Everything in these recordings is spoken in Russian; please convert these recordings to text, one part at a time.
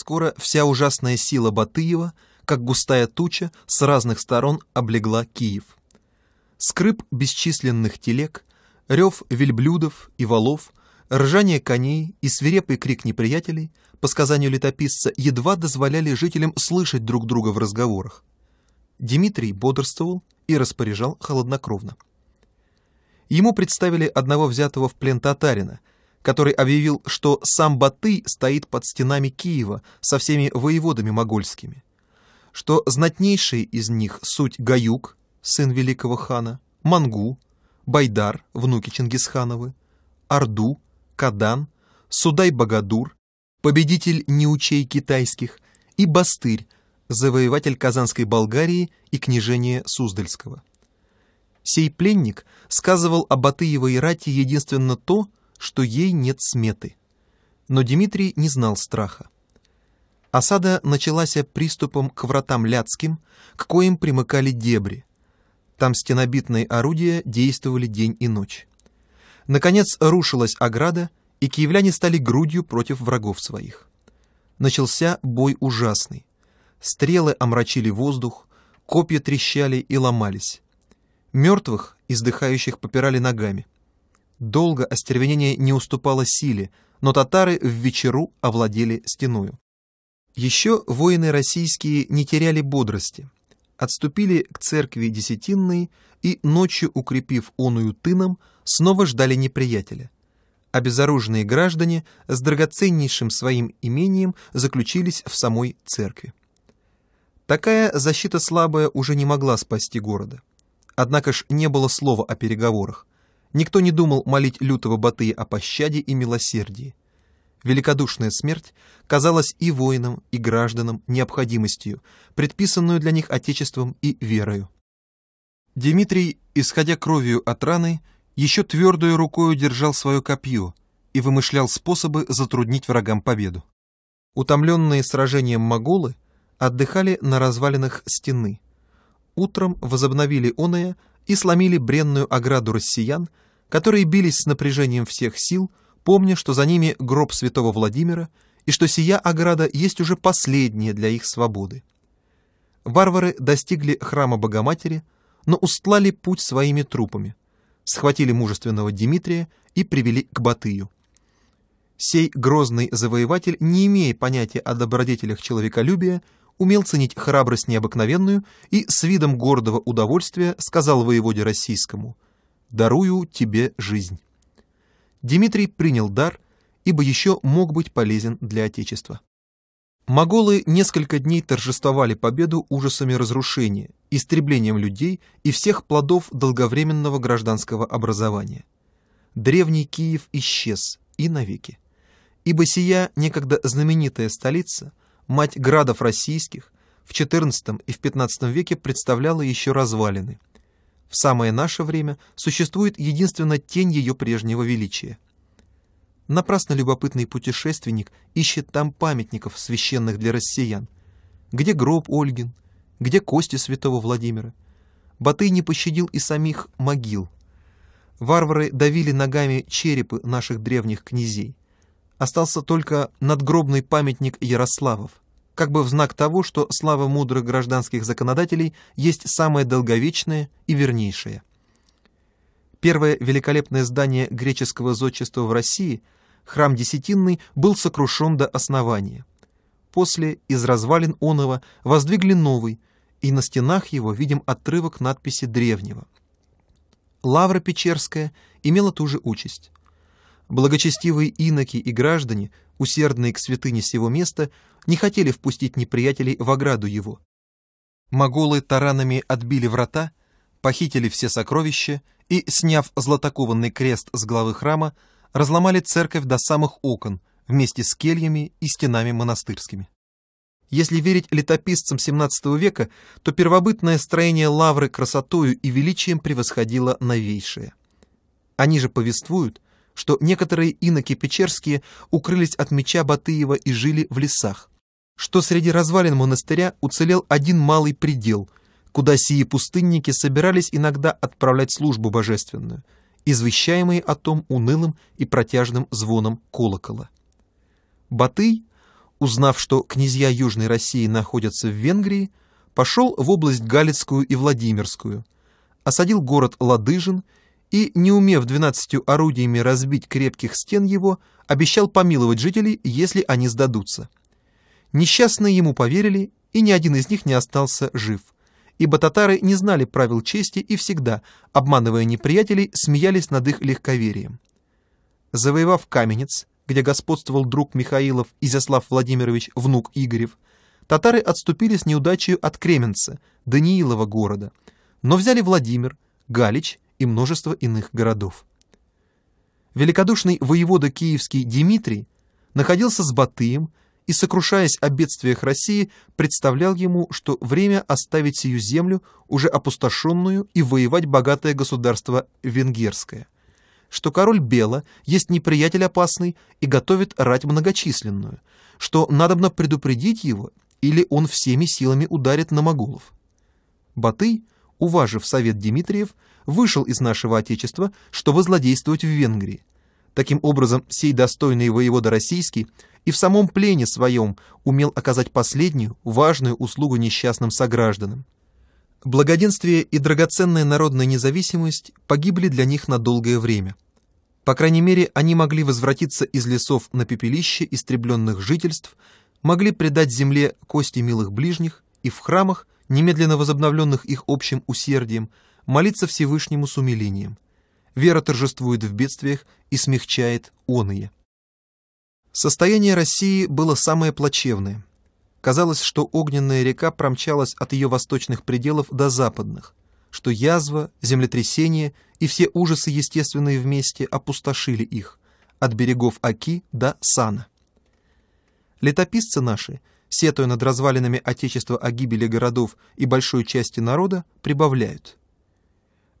Скоро вся ужасная сила Батыева, как густая туча, с разных сторон облегла Киев. Скрип бесчисленных телег, рев вельблюдов и валов, ржание коней и свирепый крик неприятелей, по сказанию летописца, едва дозволяли жителям слышать друг друга в разговорах. Дмитрий бодрствовал и распоряжал холоднокровно. Ему представили одного взятого в плен татарина, который объявил, что сам Батый стоит под стенами Киева со всеми воеводами могольскими, что знатнейшие из них суть Гаюк, сын великого хана, Мангу, Байдар, внуки Чингисхановы, Орду, Кадан, Судай-Багадур, победитель неучей китайских, и Бастырь, завоеватель Казанской Болгарии и княжения Суздальского. Сей пленник сказывал об Атыевой рате единственно то, что ей нет сметы. Но Дмитрий не знал страха. Осада началась приступом к вратам Ляцким, к коим примыкали дебри. Там стенобитные орудия действовали день и ночь. Наконец рушилась ограда, и киевляне стали грудью против врагов своих. Начался бой ужасный. Стрелы омрачили воздух, копья трещали и ломались. Мертвых, издыхающих, попирали ногами — Долго остервенение не уступало силе, но татары в вечеру овладели стеною. Еще воины российские не теряли бодрости, отступили к церкви Десятинной и, ночью укрепив оную тыном, снова ждали неприятеля. Обезоруженные граждане с драгоценнейшим своим имением заключились в самой церкви. Такая защита слабая уже не могла спасти города. Однако ж не было слова о переговорах. Никто не думал молить лютого Батыя о пощаде и милосердии. Великодушная смерть казалась и воинам, и гражданам необходимостью, предписанную для них отечеством и верою. Дмитрий, исходя кровью от раны, еще твердую рукою держал свое копье и вымышлял способы затруднить врагам победу. Утомленные сражением моголы отдыхали на развалинах стены. Утром возобновили оное и сломили бренную ограду россиян, которые бились с напряжением всех сил, помня, что за ними гроб святого Владимира и что сия ограда есть уже последняя для их свободы. Варвары достигли храма Богоматери, но устлали путь своими трупами, схватили мужественного Дмитрия и привели к Батыю. Сей грозный завоеватель, не имея понятия о добродетелях человеколюбия, умел ценить храбрость необыкновенную и с видом гордого удовольствия сказал воеводе российскому «Дарую тебе жизнь». Дмитрий принял дар, ибо еще мог быть полезен для Отечества. Моголы несколько дней торжествовали победу ужасами разрушения, истреблением людей и всех плодов долговременного гражданского образования. Древний Киев исчез и навеки, ибо сия некогда знаменитая столица – мать градов российских, в XIV и в XV веке представляла еще развалины. В самое наше время существует единственно тень ее прежнего величия. Напрасно любопытный путешественник ищет там памятников, священных для россиян. Где гроб Ольгин, где кости святого Владимира. Батый не пощадил и самих могил. Варвары давили ногами черепы наших древних князей остался только надгробный памятник Ярославов, как бы в знак того, что слава мудрых гражданских законодателей есть самое долговечное и вернейшее. Первое великолепное здание греческого зодчества в России, храм Десятинный, был сокрушен до основания. После из развалин Онова воздвигли новый, и на стенах его видим отрывок надписи древнего. Лавра Печерская имела ту же участь. Благочестивые иноки и граждане, усердные к святыне сего места, не хотели впустить неприятелей в ограду его. Моголы таранами отбили врата, похитили все сокровища и, сняв златокованный крест с главы храма, разломали церковь до самых окон вместе с кельями и стенами монастырскими. Если верить летописцам XVII века, то первобытное строение лавры красотою и величием превосходило новейшее. Они же повествуют, что некоторые иноки Печерские укрылись от меча Батыева и жили в лесах, что среди развалин монастыря уцелел один малый предел, куда сии пустынники собирались иногда отправлять службу божественную, извещаемые о том унылым и протяжным звоном колокола. Батый, узнав, что князья Южной России находятся в Венгрии, пошел в область Галицкую и Владимирскую, осадил город Ладыжин и, и, не умев двенадцатью орудиями разбить крепких стен его, обещал помиловать жителей, если они сдадутся. Несчастные ему поверили, и ни один из них не остался жив, ибо татары не знали правил чести и всегда, обманывая неприятелей, смеялись над их легковерием. Завоевав Каменец, где господствовал друг Михаилов Изяслав Владимирович, внук Игорев, татары отступили с неудачей от Кременца, Даниилова города, но взяли Владимир, Галич и множество иных городов. Великодушный воевода киевский Дмитрий находился с Батыем и, сокрушаясь о бедствиях России, представлял ему, что время оставить сию землю, уже опустошенную, и воевать богатое государство венгерское, что король Бела есть неприятель опасный и готовит рать многочисленную, что надобно предупредить его, или он всеми силами ударит на моголов. Батый – уважив совет Димитриев, вышел из нашего Отечества, чтобы злодействовать в Венгрии. Таким образом, сей достойный воевода российский и в самом плене своем умел оказать последнюю важную услугу несчастным согражданам. Благоденствие и драгоценная народная независимость погибли для них на долгое время. По крайней мере, они могли возвратиться из лесов на пепелище истребленных жительств, могли предать земле кости милых ближних и в храмах немедленно возобновленных их общим усердием, молиться Всевышнему с умилением. Вера торжествует в бедствиях и смягчает оные. Состояние России было самое плачевное. Казалось, что огненная река промчалась от ее восточных пределов до западных, что язва, землетрясение и все ужасы естественные вместе опустошили их, от берегов Аки до Сана. Летописцы наши сетуя над развалинами Отечества о гибели городов и большой части народа, прибавляют.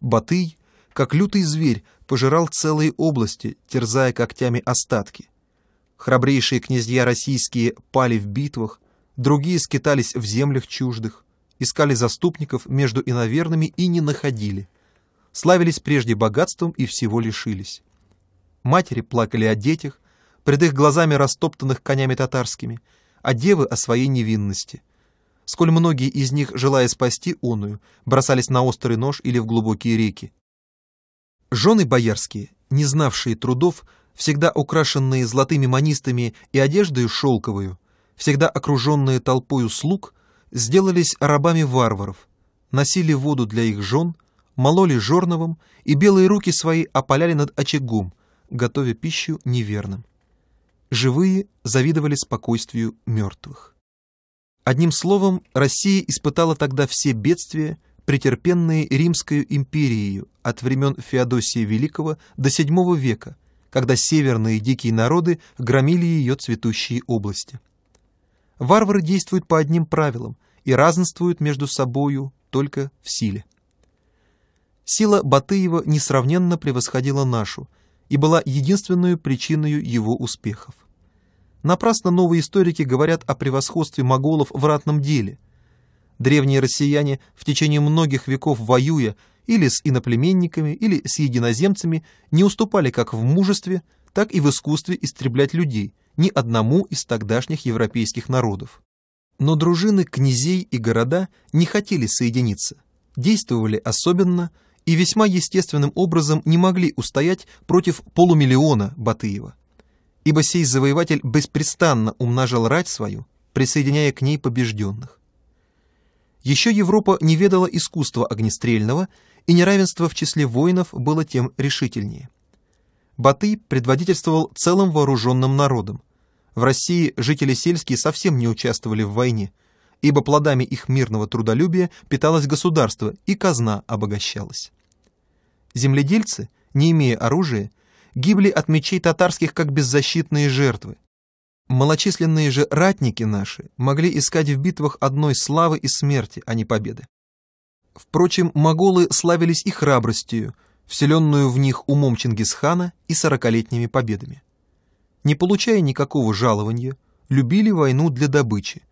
Батый, как лютый зверь, пожирал целые области, терзая когтями остатки. Храбрейшие князья российские пали в битвах, другие скитались в землях чуждых, искали заступников между иноверными и не находили, славились прежде богатством и всего лишились. Матери плакали о детях, пред их глазами растоптанных конями татарскими — а девы о своей невинности. Сколь многие из них, желая спасти оную, бросались на острый нож или в глубокие реки. Жены боярские, не знавшие трудов, всегда украшенные золотыми манистами и одеждою шелковую, всегда окруженные толпою слуг, сделались рабами варваров, носили воду для их жен, мололи жерновым и белые руки свои опаляли над очагом, готовя пищу неверным живые завидовали спокойствию мертвых. Одним словом, Россия испытала тогда все бедствия, претерпенные Римской империей от времен Феодосия Великого до VII века, когда северные дикие народы громили ее цветущие области. Варвары действуют по одним правилам и разнствуют между собою только в силе. Сила Батыева несравненно превосходила нашу – и была единственной причиной его успехов. Напрасно новые историки говорят о превосходстве моголов в ратном деле. Древние россияне в течение многих веков воюя или с иноплеменниками, или с единоземцами не уступали как в мужестве, так и в искусстве истреблять людей, ни одному из тогдашних европейских народов. Но дружины князей и города не хотели соединиться, действовали особенно – и весьма естественным образом не могли устоять против полумиллиона Батыева. Ибо сей завоеватель беспрестанно умножал рать свою, присоединяя к ней побежденных. Еще Европа не ведала искусства огнестрельного, и неравенство в числе воинов было тем решительнее. Батый предводительствовал целым вооруженным народом. В России жители сельские совсем не участвовали в войне, ибо плодами их мирного трудолюбия питалось государство, и казна обогащалась. Земледельцы, не имея оружия, гибли от мечей татарских как беззащитные жертвы. Малочисленные же ратники наши могли искать в битвах одной славы и смерти, а не победы. Впрочем, моголы славились и храбростью, вселенную в них умом Чингисхана и сорокалетними победами. Не получая никакого жалования, любили войну для добычи.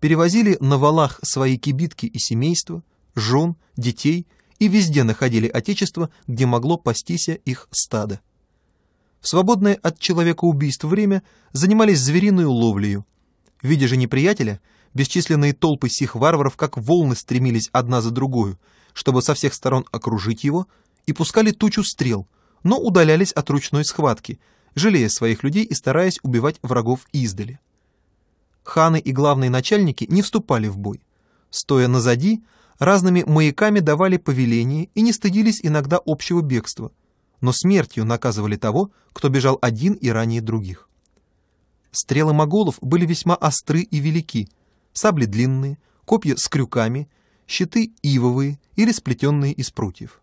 Перевозили на валах свои кибитки и семейства, жен, детей – и везде находили отечество, где могло пастися их стадо. В свободное от человека убийств время занимались звериную ловлею. Видя же неприятеля, бесчисленные толпы сих варваров как волны стремились одна за другую, чтобы со всех сторон окружить его, и пускали тучу стрел, но удалялись от ручной схватки, жалея своих людей и стараясь убивать врагов издали. Ханы и главные начальники не вступали в бой. Стоя назади, разными маяками давали повеления и не стыдились иногда общего бегства, но смертью наказывали того, кто бежал один и ранее других. Стрелы моголов были весьма остры и велики, сабли длинные, копья с крюками, щиты ивовые или сплетенные из прутьев.